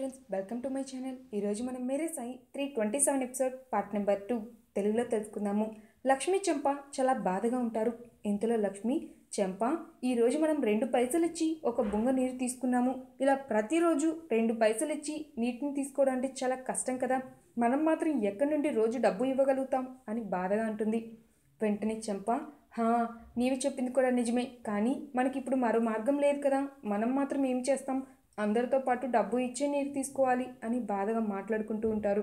friends welcome to my channel ఈరోజు మనం Mere Sai three twenty seven episode part number two తెలుగులో తెలుసుకుందాము లక్ష్మి చెంప చాలా బాధగా ఉంటారు ఇంతలో లక్ష్మి చెంప ఈరోజు మనం రెండు పైసలు ఇచ్చి ఒక బొంగ నీరు తీసుకున్నాము ఇలా ప్రతిరోజు రెండు పైసలు ఇచ్చి నీటిని తీసుకోవడం అంటే చాలా కష్టం కదా మనం మాత్రం ఎక్కడి నుండి రోజు డబ్బు ఇవ్వగలుగుతాం అని బాధగా అంటుంది వెంటనే చెంప హా నీవి చెప్పింది కూడా నిజమే కానీ మనకి ఇప్పుడు మరో మార్గం లేదు కదా మనం మాత్రం ఏం చేస్తాం అందరితో పాటు డబ్బు ఇచ్చే నీరు తీసుకోవాలి అని బాధగా మాట్లాడుకుంటూ ఉంటారు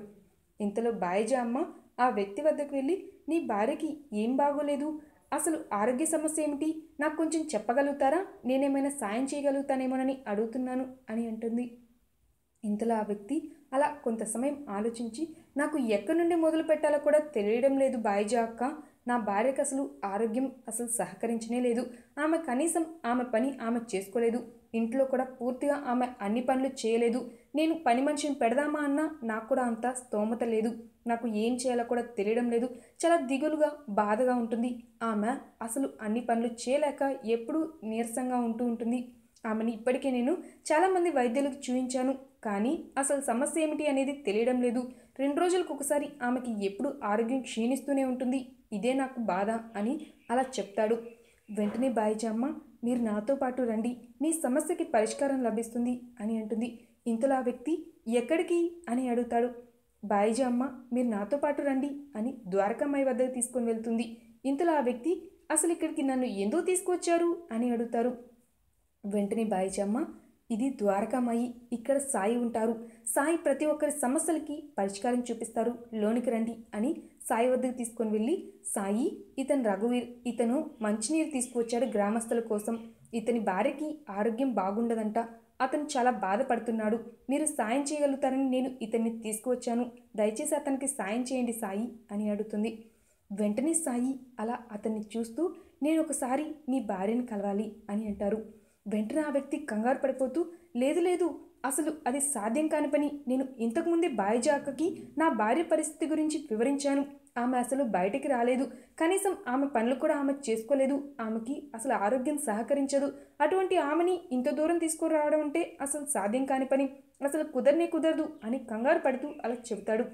ఇంతలో బాయిజా అమ్మ ఆ వ్యక్తి వద్దకు వెళ్ళి నీ భార్యకి ఏం బాగోలేదు అసలు ఆరోగ్య సమస్య ఏమిటి నాకు కొంచెం చెప్పగలుగుతారా నేనేమైనా సాయం చేయగలుగుతానేమోనని అడుగుతున్నాను అని అంటుంది ఇంతలో ఆ వ్యక్తి అలా కొంత సమయం ఆలోచించి నాకు ఎక్కడి నుండి మొదలు పెట్టాలో కూడా తెలియడం లేదు బాయిజా అక్క నా భార్యకు అసలు ఆరోగ్యం అసలు సహకరించనే లేదు ఆమె కనీసం ఆమె పని ఆమె చేసుకోలేదు ఇంట్లో కూడా పూర్తిగా ఆమె అన్ని పనులు చేయలేదు నేను పని మనిషిని పెడదామా అన్నా నాకు కూడా అంత స్తోమత లేదు నాకు ఏం చేయాలో కూడా తెలియడం లేదు చాలా దిగులుగా బాధగా ఉంటుంది ఆమె అసలు అన్ని పనులు చేయలేక ఎప్పుడూ నీరసంగా ఉంటూ ఉంటుంది ఆమెని ఇప్పటికే నేను చాలామంది వైద్యులకు చూపించాను కానీ అసలు సమస్య ఏమిటి అనేది తెలియడం లేదు రెండు రోజులకు ఒకసారి ఆమెకి ఎప్పుడు ఆరోగ్యం క్షీణిస్తూనే ఉంటుంది ఇదే నాకు బాధ అని అలా చెప్తాడు వెంటనే బాయిజమ్మ మీరు నాతో పాటు రండి మీ సమస్యకి పరిష్కారం లభిస్తుంది అని అంటుంది ఇంతలో ఆ వ్యక్తి ఎక్కడికి అని అడుగుతాడు బాయిజీ అమ్మ మీరు నాతో పాటు రండి అని ద్వారకామ్మాయి వద్దకు తీసుకొని వెళ్తుంది ఇంతలో ఆ వ్యక్తి అసలు ఇక్కడికి నన్ను ఎందుకు తీసుకొచ్చారు అని అడుగుతారు వెంటనే బాయిజీ అమ్మ ఇది ద్వారకామాయి ఇక్కడ సాయి ఉంటారు సాయి ప్రతి ఒక్కరి సమస్యలకి పరిష్కారం చూపిస్తారు లోనికి రండి అని సాయి వద్దకు తీసుకొని వెళ్ళి సాయి ఇతను రఘువీర్ ఇతను మంచినీరు తీసుకువచ్చాడు గ్రామస్తుల కోసం ఇతని భార్యకి ఆరోగ్యం బాగుండదంట అతను చాలా బాధపడుతున్నాడు మీరు సాయం చేయగలుగుతారని నేను ఇతన్ని తీసుకువచ్చాను దయచేసి అతనికి సాయం చేయండి సాయి అని అడుగుతుంది వెంటనే సాయి అలా అతన్ని చూస్తూ నేను ఒకసారి నీ భార్యను కలవాలి అని అంటారు వెంటనే ఆ వ్యక్తి కంగారు పడిపోతూ లేదు లేదు అసలు అది సాధ్యం కాని పని నేను ఇంతకుముందే బాయిజాకకి నా భార్య పరిస్థితి గురించి వివరించాను ఆమె అసలు బయటికి రాలేదు కనీసం ఆమె పనులు కూడా ఆమె చేసుకోలేదు ఆమెకి అసలు ఆరోగ్యం సహకరించదు అటువంటి ఆమెని ఇంత దూరం తీసుకురావడం అంటే అసలు సాధ్యం కాని పని అసలు కుదరనే కుదరదు అని కంగారు పడుతూ అలా చెబుతాడు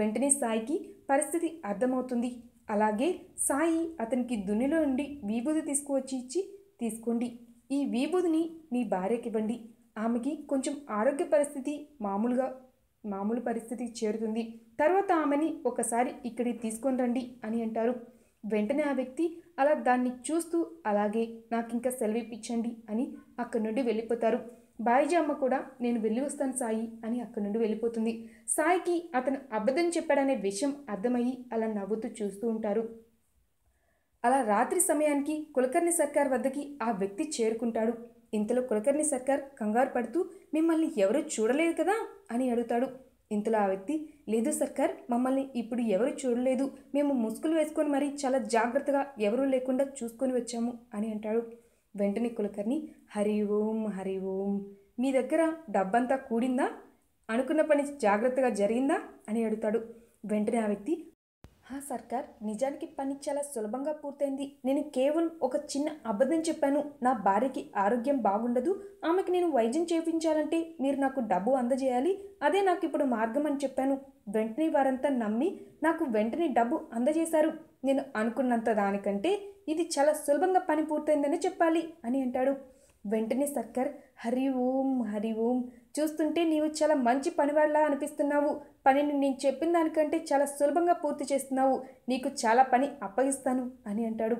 వెంటనే సాయికి పరిస్థితి అర్థమవుతుంది అలాగే సాయి అతనికి దున్నిలో నుండి విభూతి తీసుకువచ్చి ఇచ్చి తీసుకోండి ఈ విభూతిని నీ భార్యకివ్వండి ఆమెకి కొంచెం ఆరోగ్య పరిస్థితి మామూలుగా మామూలు పరిస్థితికి చేరుతుంది తర్వాత ఆమెని ఒకసారి ఇక్కడికి తీసుకొని రండి అని అంటారు వెంటనే ఆ వ్యక్తి అలా దాన్ని చూస్తూ అలాగే నాకు ఇంకా సెలవు ఇప్పించండి అని అక్కడి నుండి వెళ్ళిపోతారు అమ్మ కూడా నేను వెళ్ళి వస్తాను సాయి అని అక్కడి నుండి వెళ్ళిపోతుంది సాయికి అతను అబద్ధం చెప్పాడనే విషయం అర్థమయ్యి అలా నవ్వుతూ చూస్తూ ఉంటారు అలా రాత్రి సమయానికి కులకర్ణి సర్కార్ వద్దకి ఆ వ్యక్తి చేరుకుంటాడు ఇంతలో కులకర్ణి సర్కార్ కంగారు పడుతూ మిమ్మల్ని ఎవరూ చూడలేదు కదా అని అడుగుతాడు ఇంతలో ఆ వ్యక్తి లేదు సర్కార్ మమ్మల్ని ఇప్పుడు ఎవరు చూడలేదు మేము ముసుగులు వేసుకొని మరీ చాలా జాగ్రత్తగా ఎవరూ లేకుండా చూసుకొని వచ్చాము అని అంటాడు వెంటనే కులకర్ణి హరి ఓం హరి ఓం మీ దగ్గర డబ్బంతా కూడిందా అనుకున్న పని జాగ్రత్తగా జరిగిందా అని అడుగుతాడు వెంటనే ఆ వ్యక్తి హా సర్కార్ నిజానికి పని చాలా సులభంగా పూర్తయింది నేను కేవలం ఒక చిన్న అబద్ధం చెప్పాను నా భార్యకి ఆరోగ్యం బాగుండదు ఆమెకి నేను వైద్యం చేయించాలంటే మీరు నాకు డబ్బు అందజేయాలి అదే నాకు ఇప్పుడు మార్గం అని చెప్పాను వెంటనే వారంతా నమ్మి నాకు వెంటనే డబ్బు అందజేశారు నేను అనుకున్నంత దానికంటే ఇది చాలా సులభంగా పని పూర్తయిందని చెప్పాలి అని అంటాడు వెంటనే సర్కార్ హరి ఓం హరి ఓం చూస్తుంటే నీవు చాలా మంచి పనివాడిలా అనిపిస్తున్నావు పనిని నేను చెప్పిన దానికంటే చాలా సులభంగా పూర్తి చేస్తున్నావు నీకు చాలా పని అప్పగిస్తాను అని అంటాడు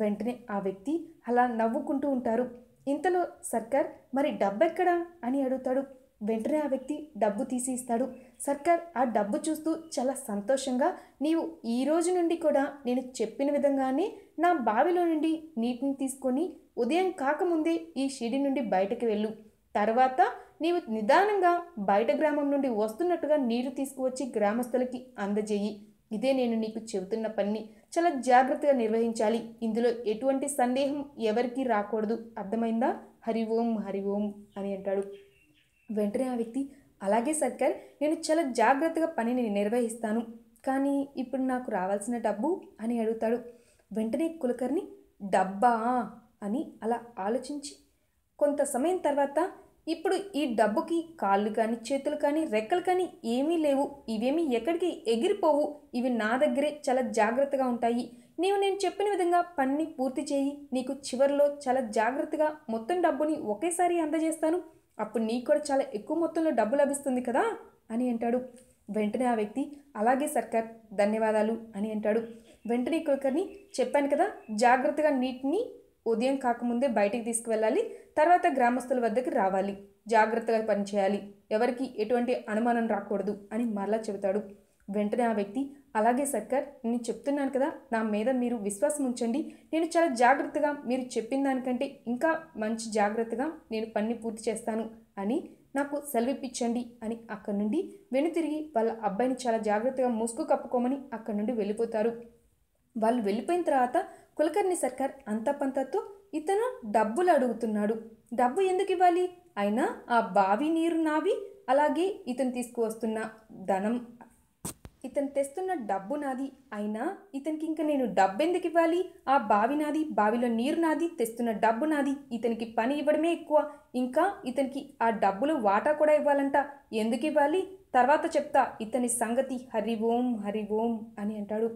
వెంటనే ఆ వ్యక్తి అలా నవ్వుకుంటూ ఉంటారు ఇంతలో సర్కార్ మరి ఎక్కడా అని అడుగుతాడు వెంటనే ఆ వ్యక్తి డబ్బు తీసి ఇస్తాడు సర్కార్ ఆ డబ్బు చూస్తూ చాలా సంతోషంగా నీవు ఈ రోజు నుండి కూడా నేను చెప్పిన విధంగానే నా బావిలో నుండి నీటిని తీసుకొని ఉదయం కాకముందే ఈ షిడి నుండి బయటకు వెళ్ళు తర్వాత నీవు నిదానంగా బయట గ్రామం నుండి వస్తున్నట్టుగా నీరు తీసుకువచ్చి గ్రామస్తులకి అందజేయి ఇదే నేను నీకు చెబుతున్న పని చాలా జాగ్రత్తగా నిర్వహించాలి ఇందులో ఎటువంటి సందేహం ఎవరికి రాకూడదు అర్థమైందా హరి ఓం హరి ఓం అని అంటాడు వెంటనే ఆ వ్యక్తి అలాగే సర్కార్ నేను చాలా జాగ్రత్తగా పనిని నిర్వహిస్తాను కానీ ఇప్పుడు నాకు రావాల్సిన డబ్బు అని అడుగుతాడు వెంటనే కులకర్ని డబ్బా అని అలా ఆలోచించి కొంత సమయం తర్వాత ఇప్పుడు ఈ డబ్బుకి కాళ్ళు కానీ చేతులు కానీ రెక్కలు కానీ ఏమీ లేవు ఇవేమీ ఎక్కడికి ఎగిరిపోవు ఇవి నా దగ్గరే చాలా జాగ్రత్తగా ఉంటాయి నీవు నేను చెప్పిన విధంగా పనిని పూర్తి చేయి నీకు చివరిలో చాలా జాగ్రత్తగా మొత్తం డబ్బుని ఒకేసారి అందజేస్తాను అప్పుడు నీకు కూడా చాలా ఎక్కువ మొత్తంలో డబ్బు లభిస్తుంది కదా అని అంటాడు వెంటనే ఆ వ్యక్తి అలాగే సర్కార్ ధన్యవాదాలు అని అంటాడు వెంటనే కులకర్ని చెప్పాను కదా జాగ్రత్తగా నీటిని ఉదయం కాకముందే బయటికి తీసుకువెళ్ళాలి తర్వాత గ్రామస్తుల వద్దకు రావాలి జాగ్రత్తగా పనిచేయాలి ఎవరికి ఎటువంటి అనుమానం రాకూడదు అని మరలా చెబుతాడు వెంటనే ఆ వ్యక్తి అలాగే సర్కార్ నేను చెప్తున్నాను కదా నా మీద మీరు విశ్వాసం ఉంచండి నేను చాలా జాగ్రత్తగా మీరు చెప్పిన దానికంటే ఇంకా మంచి జాగ్రత్తగా నేను పని పూర్తి చేస్తాను అని నాకు సెలవిప్పించండి అని అక్కడి నుండి వెనుతిరిగి వాళ్ళ అబ్బాయిని చాలా జాగ్రత్తగా ముసుగు కప్పుకోమని అక్కడి నుండి వెళ్ళిపోతారు వాళ్ళు వెళ్ళిపోయిన తర్వాత కులకర్ణి సర్కార్ అంతపంతతో ఇతను డబ్బులు అడుగుతున్నాడు డబ్బు ఎందుకు ఇవ్వాలి అయినా ఆ బావి నీరు నావి అలాగే ఇతను తీసుకువస్తున్న ధనం ఇతను తెస్తున్న డబ్బు నాది అయినా ఇతనికి ఇంకా నేను డబ్బు ఎందుకు ఇవ్వాలి ఆ బావి నాది బావిలో నీరు నాది తెస్తున్న డబ్బు నాది ఇతనికి పని ఇవ్వడమే ఎక్కువ ఇంకా ఇతనికి ఆ డబ్బులు వాటా కూడా ఇవ్వాలంట ఎందుకు ఇవ్వాలి తర్వాత చెప్తా ఇతని సంగతి హరి ఓం హరి ఓం అని అంటాడు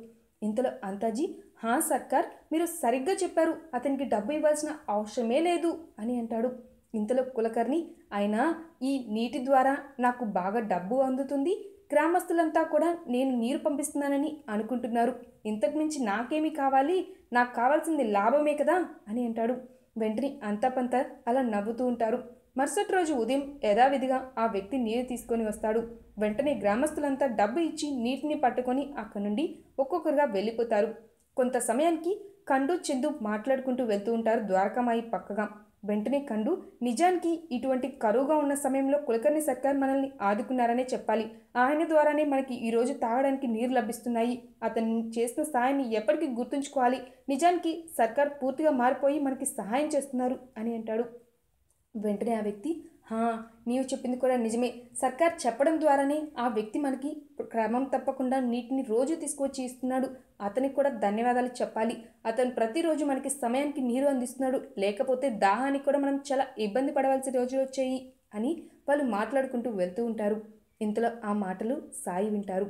ఇంతలో అంతాజీ హా సర్కార్ మీరు సరిగ్గా చెప్పారు అతనికి డబ్బు ఇవ్వాల్సిన అవసరమే లేదు అని అంటాడు ఇంతలో కులకర్ణి అయినా ఈ నీటి ద్వారా నాకు బాగా డబ్బు అందుతుంది గ్రామస్తులంతా కూడా నేను నీరు పంపిస్తున్నానని అనుకుంటున్నారు ఇంతకు మించి నాకేమి కావాలి నాకు కావాల్సింది లాభమే కదా అని అంటాడు వెంటనే అంతా పంత అలా నవ్వుతూ ఉంటారు మరుసటి రోజు ఉదయం యథావిధిగా ఆ వ్యక్తి నీరు తీసుకొని వస్తాడు వెంటనే గ్రామస్తులంతా డబ్బు ఇచ్చి నీటిని పట్టుకొని అక్కడి నుండి ఒక్కొక్కరుగా వెళ్ళిపోతారు కొంత సమయానికి కండు చందు మాట్లాడుకుంటూ వెళ్తూ ఉంటారు ద్వారకామాయి పక్కగా వెంటనే కండు నిజానికి ఇటువంటి కరువుగా ఉన్న సమయంలో కులకర్ణి సర్కార్ మనల్ని ఆదుకున్నారనే చెప్పాలి ఆయన ద్వారానే మనకి ఈరోజు తాగడానికి నీరు లభిస్తున్నాయి అతను చేసిన సహాయాన్ని ఎప్పటికీ గుర్తుంచుకోవాలి నిజానికి సర్కార్ పూర్తిగా మారిపోయి మనకి సహాయం చేస్తున్నారు అని అంటాడు వెంటనే ఆ వ్యక్తి హా నీవు చెప్పింది కూడా నిజమే సర్కార్ చెప్పడం ద్వారానే ఆ వ్యక్తి మనకి క్రమం తప్పకుండా నీటిని రోజు తీసుకొచ్చి ఇస్తున్నాడు అతనికి కూడా ధన్యవాదాలు చెప్పాలి అతను ప్రతిరోజు మనకి సమయానికి నీరు అందిస్తున్నాడు లేకపోతే దాహానికి కూడా మనం చాలా ఇబ్బంది పడవలసిన రోజులు వచ్చాయి అని వాళ్ళు మాట్లాడుకుంటూ వెళ్తూ ఉంటారు ఇంతలో ఆ మాటలు సాయి వింటారు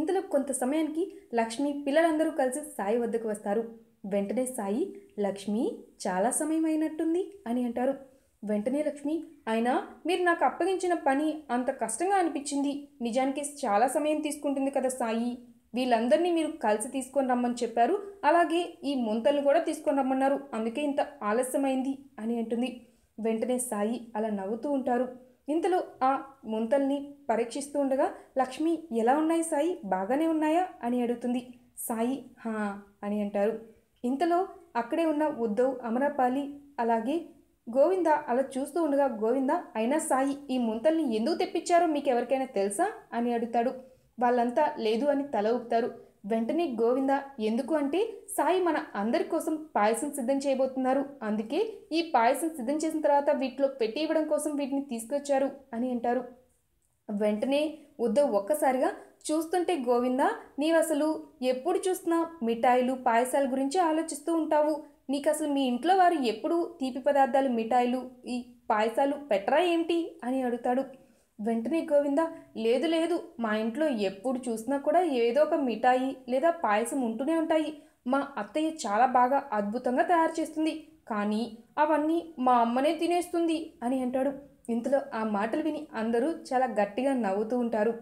ఇంతలో కొంత సమయానికి లక్ష్మి పిల్లలందరూ కలిసి సాయి వద్దకు వస్తారు వెంటనే సాయి లక్ష్మి చాలా సమయం అయినట్టుంది అని అంటారు వెంటనే లక్ష్మి అయినా మీరు నాకు అప్పగించిన పని అంత కష్టంగా అనిపించింది నిజానికి చాలా సమయం తీసుకుంటుంది కదా సాయి వీళ్ళందరినీ మీరు కలిసి తీసుకొని రమ్మని చెప్పారు అలాగే ఈ ముంతల్ని కూడా తీసుకొని రమ్మన్నారు అందుకే ఇంత ఆలస్యమైంది అని అంటుంది వెంటనే సాయి అలా నవ్వుతూ ఉంటారు ఇంతలో ఆ ముంతల్ని పరీక్షిస్తూ ఉండగా లక్ష్మి ఎలా ఉన్నాయి సాయి బాగానే ఉన్నాయా అని అడుగుతుంది సాయి హా అని అంటారు ఇంతలో అక్కడే ఉన్న ఉద్దవ్ అమరాపాలి అలాగే గోవింద అలా చూస్తూ ఉండగా గోవింద అయినా సాయి ఈ ముంతల్ని ఎందుకు తెప్పించారో మీకు ఎవరికైనా తెలుసా అని అడుగుతాడు వాళ్ళంతా లేదు అని తల ఊపుతారు వెంటనే గోవింద ఎందుకు అంటే సాయి మన అందరి కోసం పాయసం సిద్ధం చేయబోతున్నారు అందుకే ఈ పాయసం సిద్ధం చేసిన తర్వాత వీటిలో పెట్టి ఇవ్వడం కోసం వీటిని తీసుకొచ్చారు అని అంటారు వెంటనే ఉద్దవ్ ఒక్కసారిగా చూస్తుంటే గోవింద నీవసలు ఎప్పుడు చూస్తున్నా మిఠాయిలు పాయసాల గురించి ఆలోచిస్తూ ఉంటావు నీకు అసలు మీ ఇంట్లో వారు ఎప్పుడు తీపి పదార్థాలు మిఠాయిలు ఈ పాయసాలు పెట్టరా ఏంటి అని అడుగుతాడు వెంటనే గోవింద లేదు లేదు మా ఇంట్లో ఎప్పుడు చూసినా కూడా ఏదో ఒక మిఠాయి లేదా పాయసం ఉంటూనే ఉంటాయి మా అత్తయ్య చాలా బాగా అద్భుతంగా తయారు చేస్తుంది కానీ అవన్నీ మా అమ్మనే తినేస్తుంది అని అంటాడు ఇంతలో ఆ మాటలు విని అందరూ చాలా గట్టిగా నవ్వుతూ ఉంటారు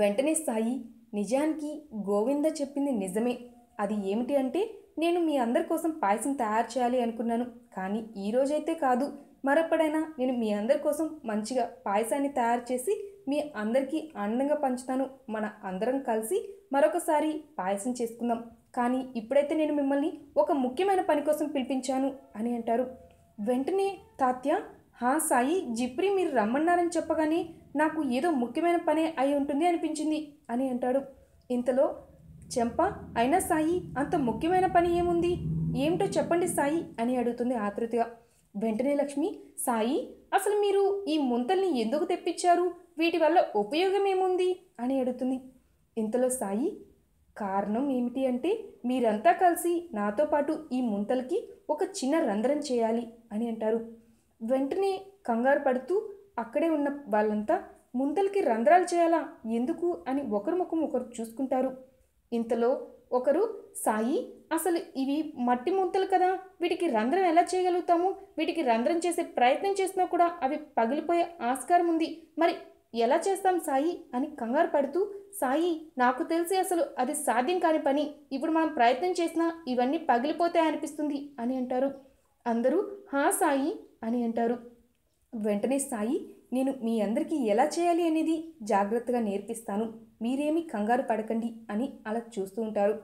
వెంటనే సాయి నిజానికి గోవింద చెప్పింది నిజమే అది ఏమిటి అంటే నేను మీ అందరి కోసం పాయసం తయారు చేయాలి అనుకున్నాను కానీ ఈరోజైతే కాదు మరప్పుడైనా నేను మీ అందరి కోసం మంచిగా పాయసాన్ని తయారు చేసి మీ అందరికీ ఆనందంగా పంచుతాను మన అందరం కలిసి మరొకసారి పాయసం చేసుకుందాం కానీ ఇప్పుడైతే నేను మిమ్మల్ని ఒక ముఖ్యమైన పని కోసం పిలిపించాను అని అంటారు వెంటనే తాత్య హా సాయి జిప్రి మీరు రమ్మన్నారని చెప్పగానే నాకు ఏదో ముఖ్యమైన పనే అయి ఉంటుంది అనిపించింది అని అంటాడు ఇంతలో చెంప అయినా సాయి అంత ముఖ్యమైన పని ఏముంది ఏమిటో చెప్పండి సాయి అని అడుగుతుంది ఆతృతిగా వెంటనే లక్ష్మి సాయి అసలు మీరు ఈ ముంతల్ని ఎందుకు తెప్పించారు వీటి వల్ల ఉపయోగం ఏముంది అని అడుగుతుంది ఇంతలో సాయి కారణం ఏమిటి అంటే మీరంతా కలిసి నాతో పాటు ఈ ముంతలకి ఒక చిన్న రంధ్రం చేయాలి అని అంటారు వెంటనే కంగారు పడుతూ అక్కడే ఉన్న వాళ్ళంతా ముంతలకి రంధ్రాలు చేయాలా ఎందుకు అని ఒకరి ముఖం ఒకరు చూసుకుంటారు ఇంతలో ఒకరు సాయి అసలు ఇవి మట్టి ముంతలు కదా వీటికి రంధ్రం ఎలా చేయగలుగుతాము వీటికి రంధ్రం చేసే ప్రయత్నం చేసినా కూడా అవి పగిలిపోయే ఆస్కారం ఉంది మరి ఎలా చేస్తాం సాయి అని కంగారు పడుతూ సాయి నాకు తెలిసి అసలు అది సాధ్యం కాని పని ఇప్పుడు మనం ప్రయత్నం చేసినా ఇవన్నీ పగిలిపోతాయి అనిపిస్తుంది అని అంటారు అందరూ హా సాయి అని అంటారు వెంటనే సాయి నేను మీ అందరికీ ఎలా చేయాలి అనేది జాగ్రత్తగా నేర్పిస్తాను మీరేమీ కంగారు పడకండి అని అలా చూస్తూ ఉంటారు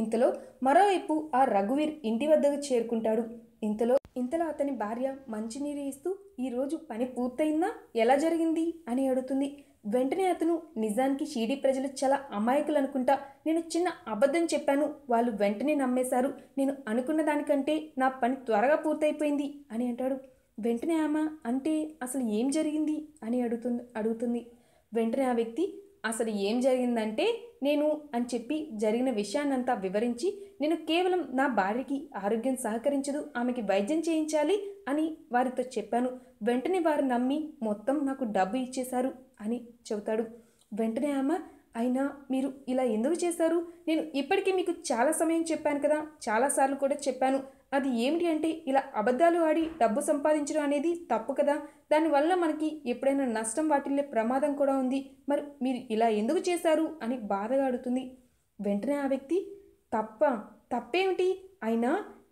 ఇంతలో మరోవైపు ఆ రఘువీర్ ఇంటి వద్దకు చేరుకుంటాడు ఇంతలో ఇంతలో అతని భార్య మంచినీరు ఇస్తూ ఈరోజు పని పూర్తయిందా ఎలా జరిగింది అని అడుగుతుంది వెంటనే అతను నిజానికి షీడీ ప్రజలు చాలా అమాయకులు అనుకుంటా నేను చిన్న అబద్ధం చెప్పాను వాళ్ళు వెంటనే నమ్మేశారు నేను అనుకున్న దానికంటే నా పని త్వరగా పూర్తయిపోయింది అని అంటాడు వెంటనే ఆమె అంటే అసలు ఏం జరిగింది అని అడుగుతుంది అడుగుతుంది వెంటనే ఆ వ్యక్తి అసలు ఏం జరిగిందంటే నేను అని చెప్పి జరిగిన విషయాన్నంతా వివరించి నేను కేవలం నా భార్యకి ఆరోగ్యం సహకరించదు ఆమెకి వైద్యం చేయించాలి అని వారితో చెప్పాను వెంటనే వారు నమ్మి మొత్తం నాకు డబ్బు ఇచ్చేశారు అని చెబుతాడు వెంటనే ఆమె అయినా మీరు ఇలా ఎందుకు చేశారు నేను ఇప్పటికీ మీకు చాలా సమయం చెప్పాను కదా చాలాసార్లు కూడా చెప్పాను అది ఏమిటి అంటే ఇలా అబద్ధాలు ఆడి డబ్బు సంపాదించడం అనేది తప్పు కదా దానివల్ల మనకి ఎప్పుడైనా నష్టం వాటిల్లే ప్రమాదం కూడా ఉంది మరి మీరు ఇలా ఎందుకు చేశారు అని బాధగా అడుగుతుంది వెంటనే ఆ వ్యక్తి తప్ప తప్పేమిటి అయినా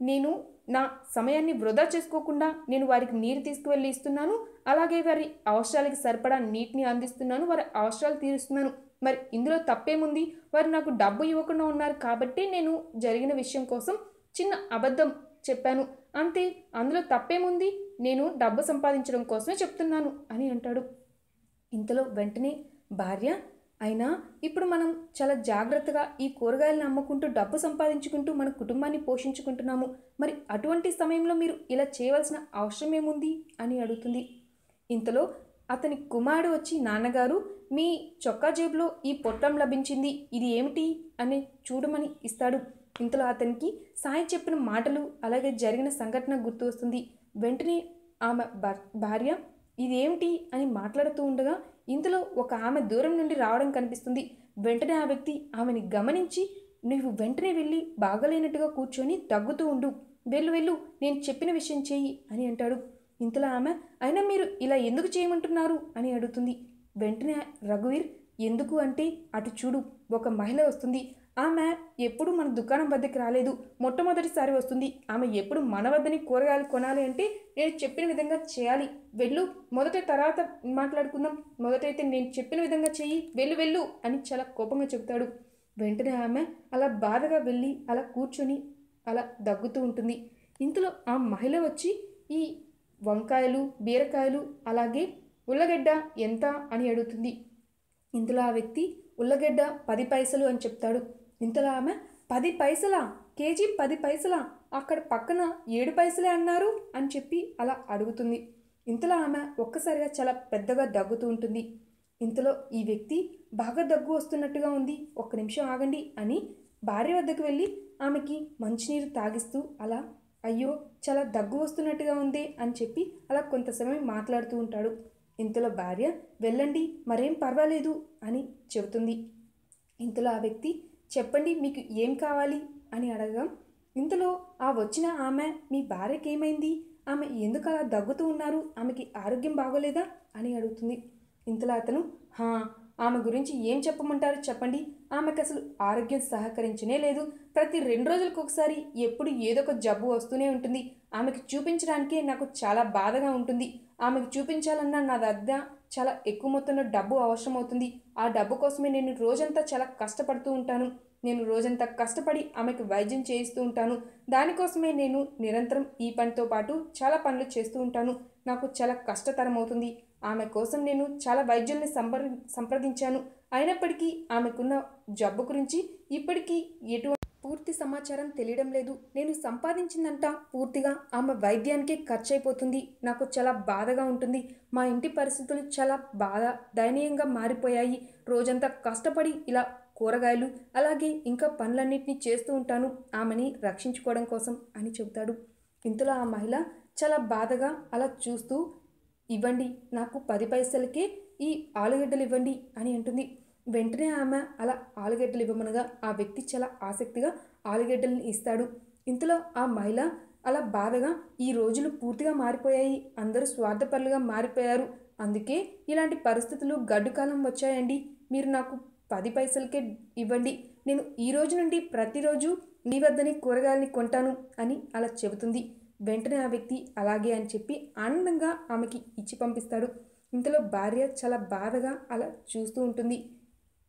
నేను నా సమయాన్ని వృధా చేసుకోకుండా నేను వారికి నీరు తీసుకువెళ్ళి ఇస్తున్నాను అలాగే వారి అవసరాలకి సరిపడా నీటిని అందిస్తున్నాను వారి అవసరాలు తీరుస్తున్నాను మరి ఇందులో తప్పేముంది వారు నాకు డబ్బు ఇవ్వకుండా ఉన్నారు కాబట్టి నేను జరిగిన విషయం కోసం చిన్న అబద్ధం చెప్పాను అంతే అందులో తప్పేముంది నేను డబ్బు సంపాదించడం కోసమే చెప్తున్నాను అని అంటాడు ఇంతలో వెంటనే భార్య అయినా ఇప్పుడు మనం చాలా జాగ్రత్తగా ఈ కూరగాయలను అమ్ముకుంటూ డబ్బు సంపాదించుకుంటూ మన కుటుంబాన్ని పోషించుకుంటున్నాము మరి అటువంటి సమయంలో మీరు ఇలా చేయవలసిన అవసరం ఏముంది అని అడుగుతుంది ఇంతలో అతని కుమారుడు వచ్చి నాన్నగారు మీ చొక్కా జేబులో ఈ పొట్టం లభించింది ఇది ఏమిటి అని చూడమని ఇస్తాడు ఇంతలో అతనికి సాయి చెప్పిన మాటలు అలాగే జరిగిన సంఘటన గుర్తు వస్తుంది వెంటనే ఆమె భార్య ఇదేమిటి అని మాట్లాడుతూ ఉండగా ఇంతలో ఒక ఆమె దూరం నుండి రావడం కనిపిస్తుంది వెంటనే ఆ వ్యక్తి ఆమెని గమనించి నువ్వు వెంటనే వెళ్ళి బాగలేనట్టుగా కూర్చొని తగ్గుతూ ఉండు వెళ్ళు వెళ్ళు నేను చెప్పిన విషయం చేయి అని అంటాడు ఇంతలో ఆమె అయినా మీరు ఇలా ఎందుకు చేయమంటున్నారు అని అడుగుతుంది వెంటనే రఘువీర్ ఎందుకు అంటే అటు చూడు ఒక మహిళ వస్తుంది ఆమె ఎప్పుడు మన దుకాణం వద్దకి రాలేదు మొట్టమొదటిసారి వస్తుంది ఆమె ఎప్పుడు మన వద్దని కూరగాయలు కొనాలి అంటే నేను చెప్పిన విధంగా చేయాలి వెళ్ళు మొదట తర్వాత మాట్లాడుకుందాం మొదటైతే నేను చెప్పిన విధంగా చెయ్యి వెళ్ళు వెళ్ళు అని చాలా కోపంగా చెబుతాడు వెంటనే ఆమె అలా బాధగా వెళ్ళి అలా కూర్చొని అలా దగ్గుతూ ఉంటుంది ఇంతలో ఆ మహిళ వచ్చి ఈ వంకాయలు బీరకాయలు అలాగే ఉల్లగడ్డ ఎంత అని అడుగుతుంది ఇందులో ఆ వ్యక్తి ఉల్లగడ్డ పది పైసలు అని చెప్తాడు ఇంతలో ఆమె పది పైసలా కేజీ పది పైసలా అక్కడ పక్కన ఏడు పైసలే అన్నారు అని చెప్పి అలా అడుగుతుంది ఇంతలో ఆమె ఒక్కసారిగా చాలా పెద్దగా దగ్గుతూ ఉంటుంది ఇంతలో ఈ వ్యక్తి బాగా దగ్గు వస్తున్నట్టుగా ఉంది ఒక్క నిమిషం ఆగండి అని భార్య వద్దకు వెళ్ళి ఆమెకి మంచినీరు తాగిస్తూ అలా అయ్యో చాలా దగ్గు వస్తున్నట్టుగా ఉంది అని చెప్పి అలా కొంత సమయం మాట్లాడుతూ ఉంటాడు ఇంతలో భార్య వెళ్ళండి మరేం పర్వాలేదు అని చెబుతుంది ఇంతలో ఆ వ్యక్తి చెప్పండి మీకు ఏం కావాలి అని అడగం ఇంతలో ఆ వచ్చిన ఆమె మీ భార్యకి ఏమైంది ఆమె ఎందుకు అలా దగ్గుతూ ఉన్నారు ఆమెకి ఆరోగ్యం బాగోలేదా అని అడుగుతుంది ఇంతలో అతను హా ఆమె గురించి ఏం చెప్పమంటారు చెప్పండి ఆమెకు అసలు ఆరోగ్యం సహకరించనే లేదు ప్రతి రెండు రోజులకు ఒకసారి ఎప్పుడు ఏదో ఒక జబ్బు వస్తూనే ఉంటుంది ఆమెకు చూపించడానికే నాకు చాలా బాధగా ఉంటుంది ఆమెకు చూపించాలన్నా నా దగ్గర చాలా ఎక్కువ మొత్తంలో డబ్బు అవసరం అవుతుంది ఆ డబ్బు కోసమే నేను రోజంతా చాలా కష్టపడుతూ ఉంటాను నేను రోజంతా కష్టపడి ఆమెకు వైద్యం చేయిస్తూ ఉంటాను దానికోసమే నేను నిరంతరం ఈ పనితో పాటు చాలా పనులు చేస్తూ ఉంటాను నాకు చాలా కష్టతరం అవుతుంది ఆమె కోసం నేను చాలా వైద్యుల్ని సంప్ర సంప్రదించాను అయినప్పటికీ ఆమెకున్న జబ్బు గురించి ఇప్పటికీ ఎటువంటి పూర్తి సమాచారం తెలియడం లేదు నేను సంపాదించిందంట పూర్తిగా ఆమె వైద్యానికే ఖర్చు అయిపోతుంది నాకు చాలా బాధగా ఉంటుంది మా ఇంటి పరిస్థితులు చాలా బాధ దయనీయంగా మారిపోయాయి రోజంతా కష్టపడి ఇలా కూరగాయలు అలాగే ఇంకా పనులన్నింటినీ చేస్తూ ఉంటాను ఆమెని రక్షించుకోవడం కోసం అని చెబుతాడు ఇంతలో ఆ మహిళ చాలా బాధగా అలా చూస్తూ ఇవ్వండి నాకు పది పైసలకే ఈ ఆలుగడ్డలు ఇవ్వండి అని అంటుంది వెంటనే ఆమె అలా ఆలుగడ్డలు ఇవ్వమనగా ఆ వ్యక్తి చాలా ఆసక్తిగా ఆలుగడ్డలను ఇస్తాడు ఇంతలో ఆ మహిళ అలా బాధగా ఈ రోజులు పూర్తిగా మారిపోయాయి అందరూ స్వార్థపరులుగా మారిపోయారు అందుకే ఇలాంటి పరిస్థితులు గడ్డుకాలం వచ్చాయండి మీరు నాకు పది పైసలకే ఇవ్వండి నేను ఈ రోజు నుండి ప్రతిరోజు నీ వద్దని కూరగాయల్ని కొంటాను అని అలా చెబుతుంది వెంటనే ఆ వ్యక్తి అలాగే అని చెప్పి ఆనందంగా ఆమెకి ఇచ్చి పంపిస్తాడు ఇంతలో భార్య చాలా బాధగా అలా చూస్తూ ఉంటుంది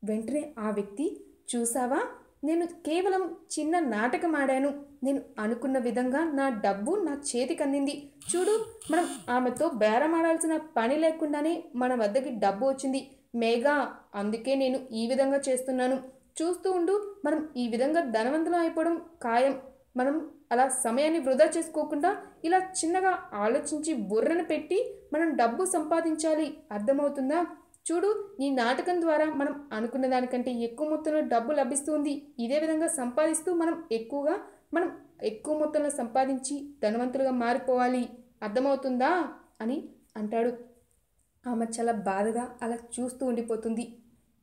వెంటనే ఆ వ్యక్తి చూసావా నేను కేవలం చిన్న నాటకం ఆడాను నేను అనుకున్న విధంగా నా డబ్బు నా చేతికి అందింది చూడు మనం ఆమెతో బేరమాడాల్సిన పని లేకుండానే మన వద్దకి డబ్బు వచ్చింది మేఘా అందుకే నేను ఈ విధంగా చేస్తున్నాను చూస్తూ ఉండు మనం ఈ విధంగా ధనవంతులం అయిపోవడం ఖాయం మనం అలా సమయాన్ని వృధా చేసుకోకుండా ఇలా చిన్నగా ఆలోచించి బుర్రను పెట్టి మనం డబ్బు సంపాదించాలి అర్థమవుతుందా చూడు నీ నాటకం ద్వారా మనం అనుకున్న దానికంటే ఎక్కువ మొత్తంలో డబ్బు లభిస్తుంది ఇదే విధంగా సంపాదిస్తూ మనం ఎక్కువగా మనం ఎక్కువ మొత్తంలో సంపాదించి ధనవంతులుగా మారిపోవాలి అర్థమవుతుందా అని అంటాడు ఆమె చాలా బాధగా అలా చూస్తూ ఉండిపోతుంది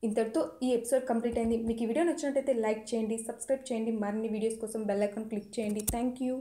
ఇంతటితో ఈ ఎపిసోడ్ కంప్లీట్ అయింది మీకు ఈ వీడియో నచ్చినట్టయితే లైక్ చేయండి సబ్స్క్రైబ్ చేయండి మరిన్ని వీడియోస్ కోసం బెల్ ఐకాన్ క్లిక్ చేయండి థ్యాంక్ యూ